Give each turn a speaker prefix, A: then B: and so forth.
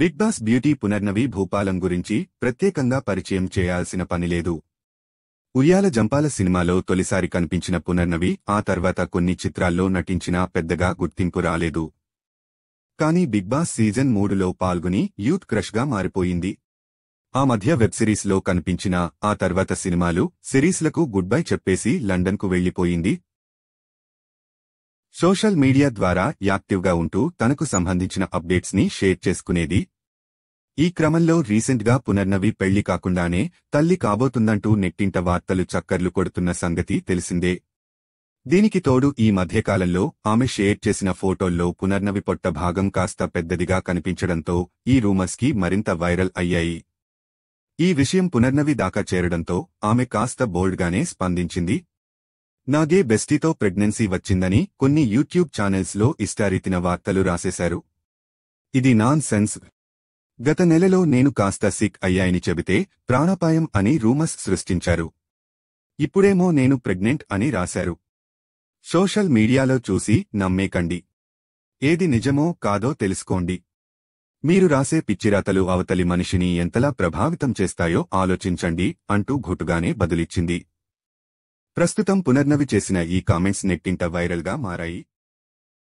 A: big Boss beauty Punarnavi Bhupalam గురించి ప్రత్యేకంగా పరిచయం చేయాల్సిన పనిలేదు ఉయ్యాల జంపాల సినిమాలో తొలిసారి కనిపించిన పునర్నవి ఆ తర్వాత కొన్ని చిత్రాల్లో నటించినా పెద్దగా గుర్తింపు రాలేదు కానీ బిగ్ బాస్ సీజన్ మూడులో పాల్గొని యూత్ క్రష్గా మారిపోయింది ఆ మధ్య వెబ్ లో కనిపించిన ఆ తర్వాత సినిమాలు సిరీస్లకు గుడ్ బై చెప్పేసి లండన్కు వెళ్లిపోయింది సోషల్ మీడియా ద్వారా యాక్టివ్గా ఉంటూ తనకు సంబంధించిన అప్డేట్స్ ని షేర్ చేసుకునేది ఈ క్రమంలో రీసెంట్గా పునర్నవి పెళ్లి కాకుండానే తల్లి కాబోతుందంటూ నెట్టింట వార్తలు చక్కర్లు కొడుతున్న సంగతి తెలిసిందే దీనికి తోడు ఈ మధ్యకాలంలో ఆమె షేర్ చేసిన ఫోటోల్లో పునర్నవి పొట్ట భాగం కాస్త పెద్దదిగా కనిపించడంతో ఈ రూమర్స్కి మరింత వైరల్ అయ్యాయి ఈ విషయం పునర్నవి దాకా చేరడంతో ఆమె కాస్త బోల్డ్గానే స్పందించింది నాగే బెస్టీతో ప్రెగ్నెన్సీ వచ్చిందని కొన్ని యూట్యూబ్ ఛానెల్స్లో ఇష్టారీతిన వార్తలు రాసేశారు ఇది నాన్ సెన్స్ గత నెలలో నేను కాస్త సిక్ అయ్యాయని చెబితే ప్రాణాపాయం అని రూమర్స్ సృష్టించారు ఇప్పుడేమో నేను ప్రెగ్నెంట్ అని రాశారు సోషల్ మీడియాలో చూసి నమ్మేకండి ఏది నిజమో కాదో తెలుసుకోండి మీరు రాసే పిచ్చిరాతలు అవతలి మనిషిని ఎంతలా ప్రభావితం చేస్తాయో ఆలోచించండి అంటూ ఘుటుగానే బదులిచ్చింది ప్రస్తుతం పునర్నవి చేసిన ఈ కామెంట్స్ నెట్టింట వైరల్గా మారాయి